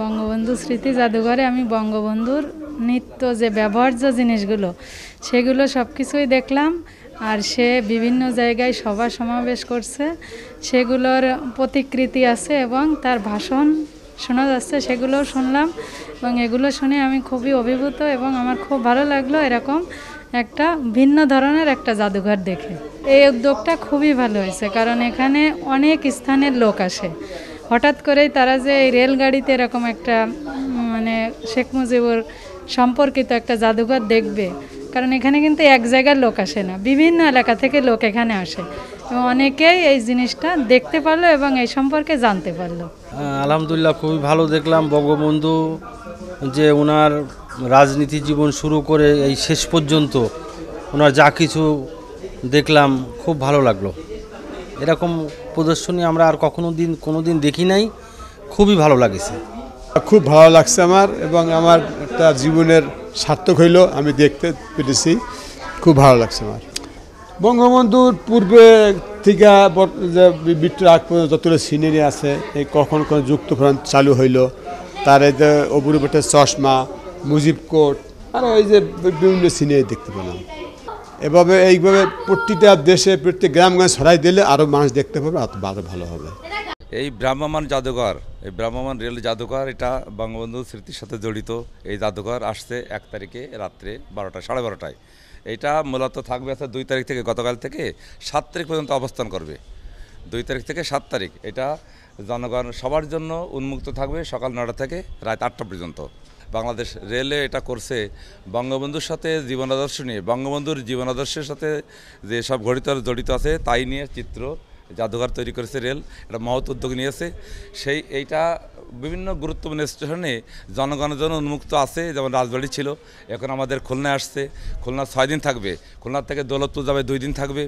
বঙ্গবন্ধু স্মৃতি জাদুঘরে আমি বঙ্গবন্ধুর নিত্য যে ব্যবহার্য জিনিসগুলো সেগুলো সব কিছুই দেখলাম আর সে বিভিন্ন জায়গায় সভা সমাবেশ করছে সেগুলোর প্রতিকৃতি আছে এবং তার ভাষণ শোনা যাচ্ছে সেগুলোও শুনলাম এবং এগুলো শুনে আমি খুবই অভিভূত এবং আমার খুব ভালো লাগলো এরকম একটা ভিন্ন ধরনের একটা জাদুঘর দেখে এই উদ্যোগটা খুবই ভালো হয়েছে কারণ এখানে অনেক স্থানের লোক আসে হঠাৎ করেই তারা যে এই রেলগাড়িতে এরকম একটা মানে শেখ মুজিবুর সম্পর্কিত একটা জাদুঘর দেখবে কারণ এখানে কিন্তু এক জায়গার লোক আসে না বিভিন্ন এলাকা থেকে লোক এখানে আসে এবং অনেকেই এই জিনিসটা দেখতে পারলো এবং এই সম্পর্কে জানতে পারলো হ্যাঁ, আলহামদুলিল্লাহ খুবই ভালো দেখলাম বঙ্গবন্ধু যে ওনার রাজনীতি জীবন শুরু করে এই শেষ পর্যন্ত ওনার যা কিছু দেখলাম খুব ভালো লাগলো এরকম প্রদর্শনী আমরা আর কখনো দিন কোনো দিন দেখি নাই খুবই ভালো লাগেছে খুব ভালো লাগছে আমার এবং আমার একটা জীবনের সার্থক হইল আমি দেখতে পেরেছি খুব ভালো লাগছে আমার বঙ্গবন্ধুর পূর্বে থেকে বিট্টু আগ পর্যন্ত যতগুলো সিনারি আছে এই কখন কখন যুক্তফ্রন্ট চালু হইল তার এই যে অপরূপ চশমা মুজিব কোট আর ওই যে বিভিন্ন সিনারি দেখতে পেলাম এভাবে এইভাবে প্রতিটা দেশে প্রতি গ্রামগঞ্জ ছড়াই দিলে আরও মানুষ দেখতে পাবে আরও ভালো হবে এই ব্রাহ্মমান জাদুঘর এই ব্রাহ্মমান রেল জাদুঘর এটা বঙ্গবন্ধু স্মৃতির সাথে জড়িত এই জাদুঘর আসছে এক তারিখে রাত্রে বারোটায় সাড়ে বারোটায় এটা মূলত থাকবে আসলে দুই তারিখ থেকে গতকাল থেকে সাত তারিখ পর্যন্ত অবস্থান করবে দুই তারিখ থেকে সাত তারিখ এটা জনগণ সবার জন্য উন্মুক্ত থাকবে সকাল নটা থেকে রাত আটটা পর্যন্ত বাংলাদেশ রেলে এটা করছে বঙ্গবন্ধুর সাথে জীবনাদর্শ নিয়ে বঙ্গবন্ধুর জীবনাদর্শের সাথে যে সব ঘড়িত জড়িত আছে তাই নিয়ে চিত্র জাদুঘর তৈরি করেছে রেল এটা মহৎ উদ্যোগ নিয়েছে সেই এইটা বিভিন্ন গুরুত্বপূর্ণ স্টেশনে জনগণের জন্য উন্মুক্ত আছে যেমন রাজবাড়ি ছিল এখন আমাদের খুলনা আসছে খুলনা ছয় দিন থাকবে খুলনার থেকে দৌলতপুর যাবে দুই দিন থাকবে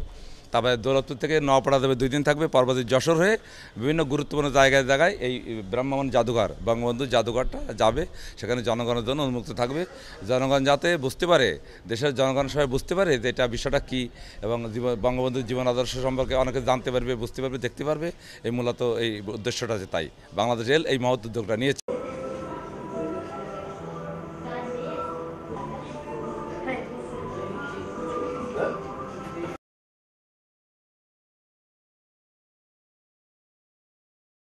তারপরে দৌলতপুর থেকে নওপাড়া দেবে দুই দিন থাকবে পরবর্তী যশোর হয়ে বিভিন্ন গুরুত্বপূর্ণ জায়গায় জায়গায় এই ব্রাহ্মণ জাদুঘর বঙ্গবন্ধু জাদুঘরটা যাবে সেখানে জনগণের জন্য উন্মুক্ত থাকবে জনগণ যাতে বুঝতে পারে দেশের জনগণ সবাই বুঝতে পারে যে এটা বিষয়টা কী এবং বঙ্গবন্ধুর জীবন আদর্শ সম্পর্কে অনেকে জানতে পারবে বুঝতে পারবে দেখতে পারবে এই মূলত এই উদ্দেশ্যটা যে তাই বাংলাদেশ রেল এই মহৎ উদ্যোগটা নিয়েছে